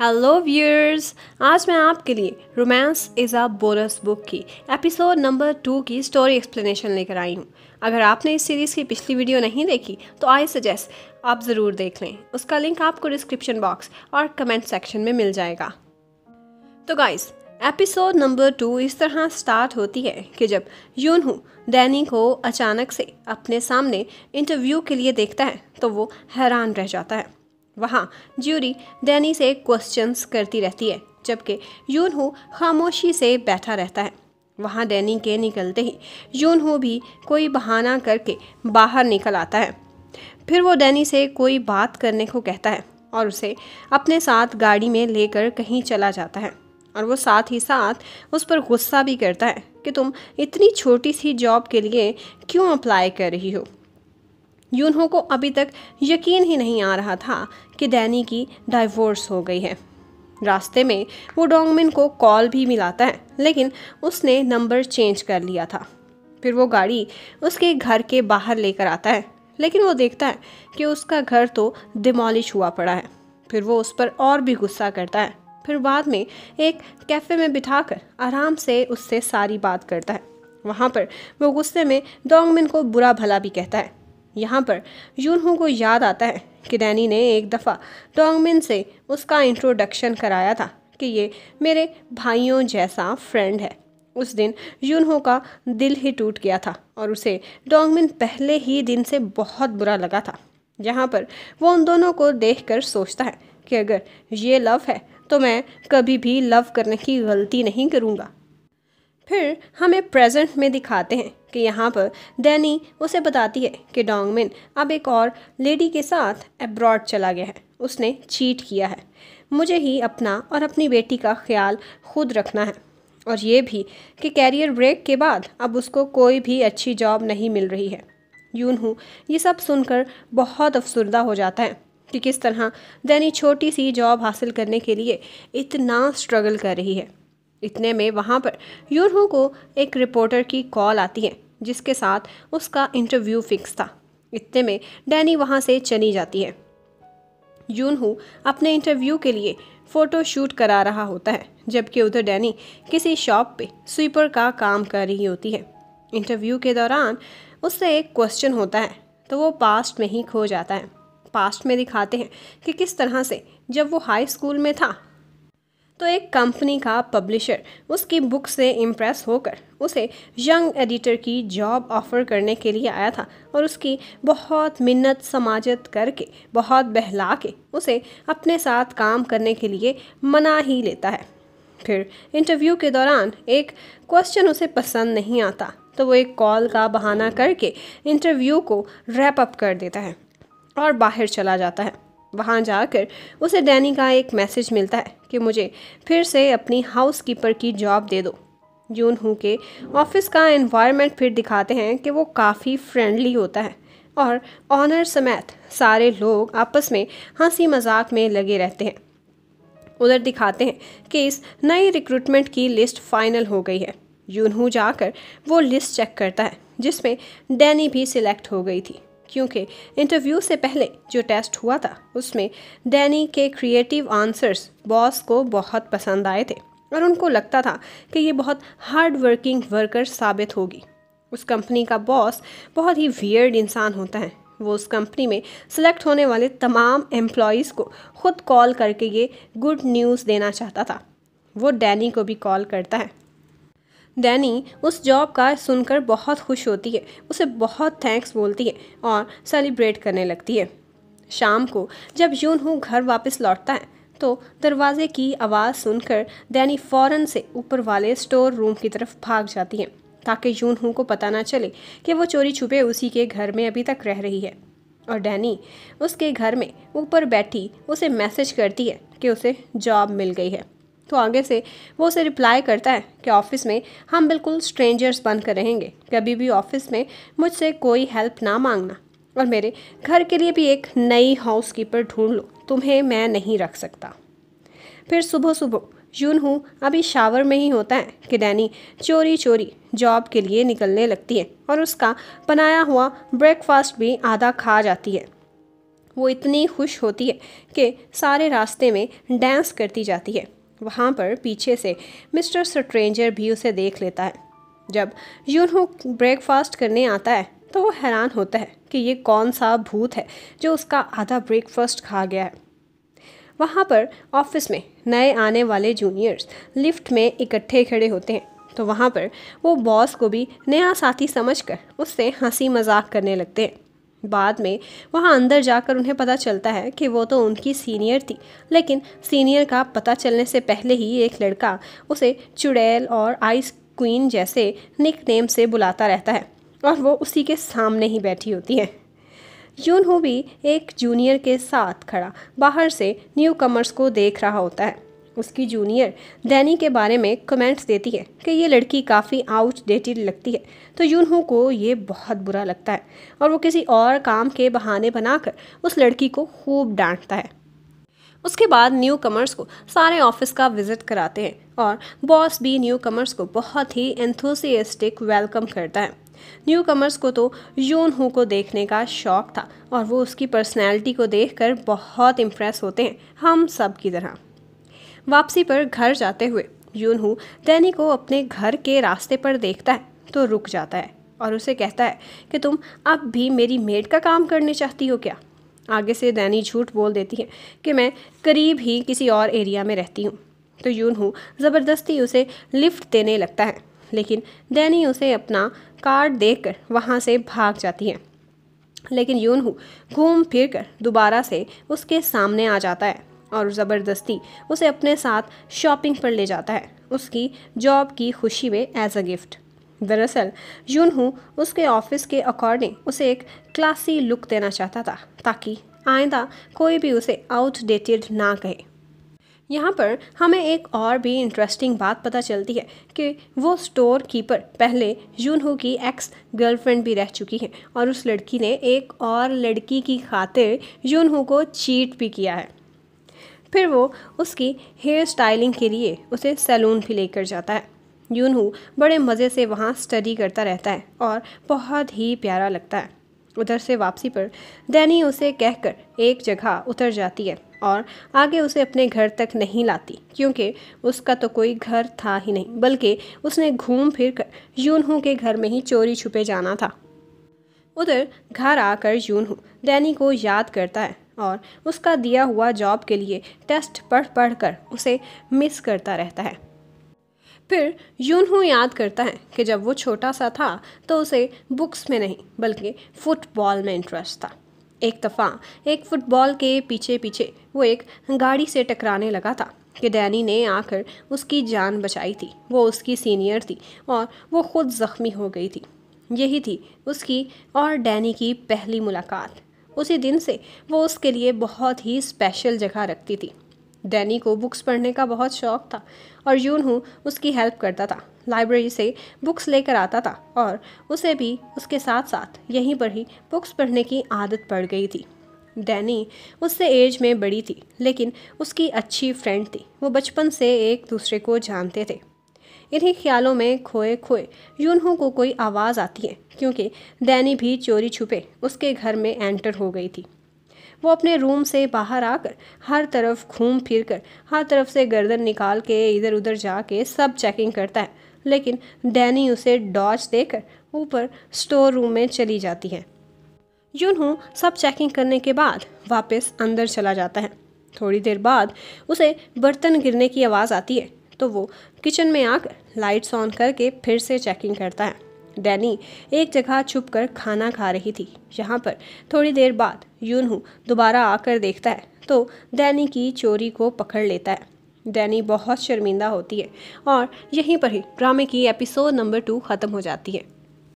hello viewers आज मैं आपके लिए romance is a bonus book की एपिसोड नंबर टू की स्टोरी एक्सप्लेनेशन लेकर आई हूँ अगर आपने इस सीरीज़ की पिछली वीडियो नहीं देखी तो आई सजेस्ट आप ज़रूर देख लें उसका लिंक आपको डिस्क्रिप्शन बॉक्स और कमेंट सेक्शन में मिल जाएगा तो गाइस एपिसोड नंबर टू इस तरह स्टार्ट होती है कि जब यूनहू डैनी को अचानक से अपने सामने इंटरव्यू के लिए देखता है तो वो हैरान रह जाता है वहाँ ज्यूरी डैनी से क्वेश्चंस करती रहती है जबकि यून हो खामोशी से बैठा रहता है वहाँ डैनी के निकलते ही यून हो भी कोई बहाना करके बाहर निकल आता है फिर वो डैनी से कोई बात करने को कहता है और उसे अपने साथ गाड़ी में लेकर कहीं चला जाता है और वो साथ ही साथ उस पर गुस्सा भी करता है कि तुम इतनी छोटी सी जॉब के लिए क्यों अप्लाई कर रही हो यूनहो को अभी तक यकीन ही नहीं आ रहा था कि डैनी की डाइवोर्स हो गई है रास्ते में वो डोंगमिन को कॉल भी मिलाता है लेकिन उसने नंबर चेंज कर लिया था फिर वो गाड़ी उसके घर के बाहर लेकर आता है लेकिन वो देखता है कि उसका घर तो डिमोलिश हुआ पड़ा है फिर वो उस पर और भी गुस्सा करता है फिर बाद में एक कैफ़े में बिठाकर आराम से उससे सारी बात करता है वहाँ पर वो गुस्से में डोंगमिन को बुरा भला भी कहता है यहाँ पर यूनहू को याद आता है कि डैनी ने एक दफ़ा डोंगमिन से उसका इंट्रोडक्शन कराया था कि ये मेरे भाइयों जैसा फ्रेंड है उस दिन यूनहो का दिल ही टूट गया था और उसे डोंगमिन पहले ही दिन से बहुत बुरा लगा था जहाँ पर वो उन दोनों को देख सोचता है कि अगर ये लव है तो मैं कभी भी लव करने की गलती नहीं करूँगा फिर हमें प्रेजेंट में दिखाते हैं कि यहाँ पर डैनी उसे बताती है कि डोंगमिन अब एक और लेडी के साथ एब्रॉड चला गया है उसने चीट किया है मुझे ही अपना और अपनी बेटी का ख्याल खुद रखना है और ये भी कि कैरियर ब्रेक के बाद अब उसको कोई भी अच्छी जॉब नहीं मिल रही है यून हूँ ये सब सुनकर बहुत अफसरदा हो जाता है कि किस तरह दैनी छोटी सी जॉब हासिल करने के लिए इतना स्ट्रगल कर रही है इतने में वहाँ पर यूरहू को एक रिपोर्टर की कॉल आती है जिसके साथ उसका इंटरव्यू फिक्स था इतने में डैनी वहाँ से चली जाती है यूनहू अपने इंटरव्यू के लिए फ़ोटो शूट करा रहा होता है जबकि उधर डैनी किसी शॉप पे स्वीपर का काम कर रही होती है इंटरव्यू के दौरान उससे एक क्वेश्चन होता है तो वो पास्ट में ही खो जाता है पास्ट में दिखाते हैं कि किस तरह से जब वो हाई स्कूल में था तो एक कंपनी का पब्लिशर उसकी बुक से इम्प्रेस होकर उसे यंग एडिटर की जॉब ऑफ़र करने के लिए आया था और उसकी बहुत मिन्नत समाजत करके बहुत बहला के उसे अपने साथ काम करने के लिए मना ही लेता है फिर इंटरव्यू के दौरान एक क्वेश्चन उसे पसंद नहीं आता तो वो एक कॉल का बहाना करके इंटरव्यू को रैप अप कर देता है और बाहर चला जाता है वहाँ जाकर उसे डैनी का एक मैसेज मिलता है कि मुझे फिर से अपनी हाउसकीपर की जॉब दे दो जून हूँ के ऑफिस का एनवायरनमेंट फिर दिखाते हैं कि वो काफ़ी फ्रेंडली होता है और ऑनर समेत सारे लोग आपस में हंसी मजाक में लगे रहते हैं उधर दिखाते हैं कि इस नई रिक्रूटमेंट की लिस्ट फाइनल हो गई है यूनहू जाकर वो लिस्ट चेक करता है जिसमें डैनी भी सिलेक्ट हो गई थी क्योंकि इंटरव्यू से पहले जो टेस्ट हुआ था उसमें डैनी के क्रिएटिव आंसर्स बॉस को बहुत पसंद आए थे और उनको लगता था कि ये बहुत हार्ड वर्किंग वर्कर साबित होगी उस कंपनी का बॉस बहुत ही वियर्ड इंसान होता है वो उस कंपनी में सेलेक्ट होने वाले तमाम एम्प्लॉज को खुद कॉल करके ये गुड न्यूज़ देना चाहता था वो डैनी को भी कॉल करता है डैनी उस जॉब का सुनकर बहुत खुश होती है उसे बहुत थैंक्स बोलती है और सेलिब्रेट करने लगती है शाम को जब यून हूँ घर वापस लौटता है तो दरवाजे की आवाज़ सुनकर डैनी फ़ौरन से ऊपर वाले स्टोर रूम की तरफ भाग जाती है ताकि यून हूँ को पता ना चले कि वो चोरी छुपे उसी के घर में अभी तक रह रही है और डैनी उसके घर में ऊपर बैठी उसे मैसेज करती है कि उसे जॉब मिल गई है तो आगे से वो उसे रिप्लाई करता है कि ऑफिस में हम बिल्कुल स्ट्रेंजर्स बनकर रहेंगे कभी भी ऑफिस में मुझसे कोई हेल्प ना मांगना और मेरे घर के लिए भी एक नई हाउस कीपर ढूँढ लो तुम्हें मैं नहीं रख सकता फिर सुबह सुबह यून हूँ अभी शावर में ही होता है कि डैनी चोरी चोरी जॉब के लिए निकलने लगती है और उसका बनाया हुआ ब्रेकफास्ट भी आधा खा जाती है वो इतनी खुश होती है कि सारे रास्ते में डांस करती जाती है वहाँ पर पीछे से मिस्टर स्ट्रेंजर भी उसे देख लेता है जब यूनहो ब्रेकफास्ट करने आता है तो वो हैरान होता है कि ये कौन सा भूत है जो उसका आधा ब्रेकफास्ट खा गया है वहाँ पर ऑफिस में नए आने वाले जूनियर्स लिफ्ट में इकट्ठे खड़े होते हैं तो वहाँ पर वो बॉस को भी नया साथी समझकर उससे हंसी मजाक करने लगते हैं बाद में वहाँ अंदर जाकर उन्हें पता चलता है कि वो तो उनकी सीनियर थी लेकिन सीनियर का पता चलने से पहले ही एक लड़का उसे चुड़ैल और आइस क्वीन जैसे निक नेम से बुलाता रहता है और वो उसी के सामने ही बैठी होती है यून हो भी एक जूनियर के साथ खड़ा बाहर से न्यू कमर्स को देख रहा होता है उसकी जूनियर डैनी के बारे में कमेंट्स देती है कि ये लड़की काफ़ी आउट डेटेड लगती है तो यूनहू को ये बहुत बुरा लगता है और वो किसी और काम के बहाने बनाकर उस लड़की को खूब डांटता है उसके बाद न्यू कमर्स को सारे ऑफिस का विज़िट कराते हैं और बॉस भी न्यू कमर्स को बहुत ही एंथोसियस्टिक वेलकम करता है न्यू कमर्स को तो यून हू को देखने का शौक था और वो उसकी पर्सनैलिटी को देखकर बहुत इम्प्रेस होते हैं हम सब की तरह वापसी पर घर जाते हुए यूनहू डैनी को अपने घर के रास्ते पर देखता है तो रुक जाता है और उसे कहता है कि तुम अब भी मेरी मेड का काम करने चाहती हो क्या आगे से डैनी झूठ बोल देती है कि मैं करीब ही किसी और एरिया में रहती हूँ तो यूनहू ज़बरदस्ती उसे लिफ्ट देने लगता है लेकिन डैनी उसे अपना कार्ड देकर वहाँ से भाग जाती है लेकिन यूनहू घूम फिर कर दोबारा से उसके सामने आ जाता है और ज़बरदस्ती उसे अपने साथ शॉपिंग पर ले जाता है उसकी जॉब की खुशी में एज अ गिफ्ट दरअसल यूनहू उसके ऑफिस के अकॉर्डिंग उसे एक क्लासी लुक देना चाहता था ताकि आइंदा कोई भी उसे आउटडेटेड ना कहे यहाँ पर हमें एक और भी इंटरेस्टिंग बात पता चलती है कि वो स्टोर कीपर पहले जूनहू की एक्स गर्लफ्रेंड भी रह चुकी है और उस लड़की ने एक और लड़की की खातिर जूनहू को चीट भी किया है फिर वो उसकी हेयर स्टाइलिंग के लिए उसे सैलून भी लेकर जाता है यूनू बड़े मज़े से वहाँ स्टडी करता रहता है और बहुत ही प्यारा लगता है उधर से वापसी पर डैनी उसे कहकर एक जगह उतर जाती है और आगे उसे अपने घर तक नहीं लाती क्योंकि उसका तो कोई घर था ही नहीं बल्कि उसने घूम फिर कर यूनहू के घर में ही चोरी छुपे जाना था उधर घर आकर यूनहू डैनी को याद करता है और उसका दिया हुआ जॉब के लिए टेस्ट पढ़ पढ़ कर उसे मिस करता रहता है फिर यूनहू याद करता है कि जब वो छोटा सा था तो उसे बुक्स में नहीं बल्कि फुटबॉल में इंटरेस्ट था एक दफ़ा एक फुटबॉल के पीछे पीछे वो एक गाड़ी से टकराने लगा था कि डैनी ने आकर उसकी जान बचाई थी वो उसकी सीनियर थी और वो खुद ज़ख्मी हो गई थी यही थी उसकी और डैनी की पहली मुलाकात उसी दिन से वो उसके लिए बहुत ही स्पेशल जगह रखती थी डैनी को बुक्स पढ़ने का बहुत शौक था और यूनहू उसकी हेल्प करता था लाइब्रेरी से बुक्स लेकर आता था और उसे भी उसके साथ साथ यहीं पर ही बुक्स पढ़ने की आदत पड़ गई थी डैनी उससे एज में बड़ी थी लेकिन उसकी अच्छी फ्रेंड थी वो बचपन से एक दूसरे को जानते थे इन्हीं ख्यालों में खोए खोए यूनहो को कोई आवाज़ आती है क्योंकि दैनी भी चोरी छुपे उसके घर में एंटर हो गई थी वो अपने रूम से बाहर आकर हर तरफ घूम फिर कर हर तरफ से गर्दन निकाल के इधर उधर जाके सब चेकिंग करता है लेकिन डैनी उसे डॉच देकर ऊपर स्टोर रूम में चली जाती है यूनहू सब चेकिंग करने के बाद वापस अंदर चला जाता है थोड़ी देर बाद उसे बर्तन गिरने की आवाज़ आती है तो वो किचन में आकर लाइट्स ऑन करके फिर से चेकिंग करता है डैनी एक जगह छुप कर खाना खा रही थी यहाँ पर थोड़ी देर बाद यूनहू दोबारा आकर देखता है तो डैनी की चोरी को पकड़ लेता है डैनी बहुत शर्मिंदा होती है और यहीं पर ही ड्रामे की एपिसोड नंबर टू ख़त्म हो जाती है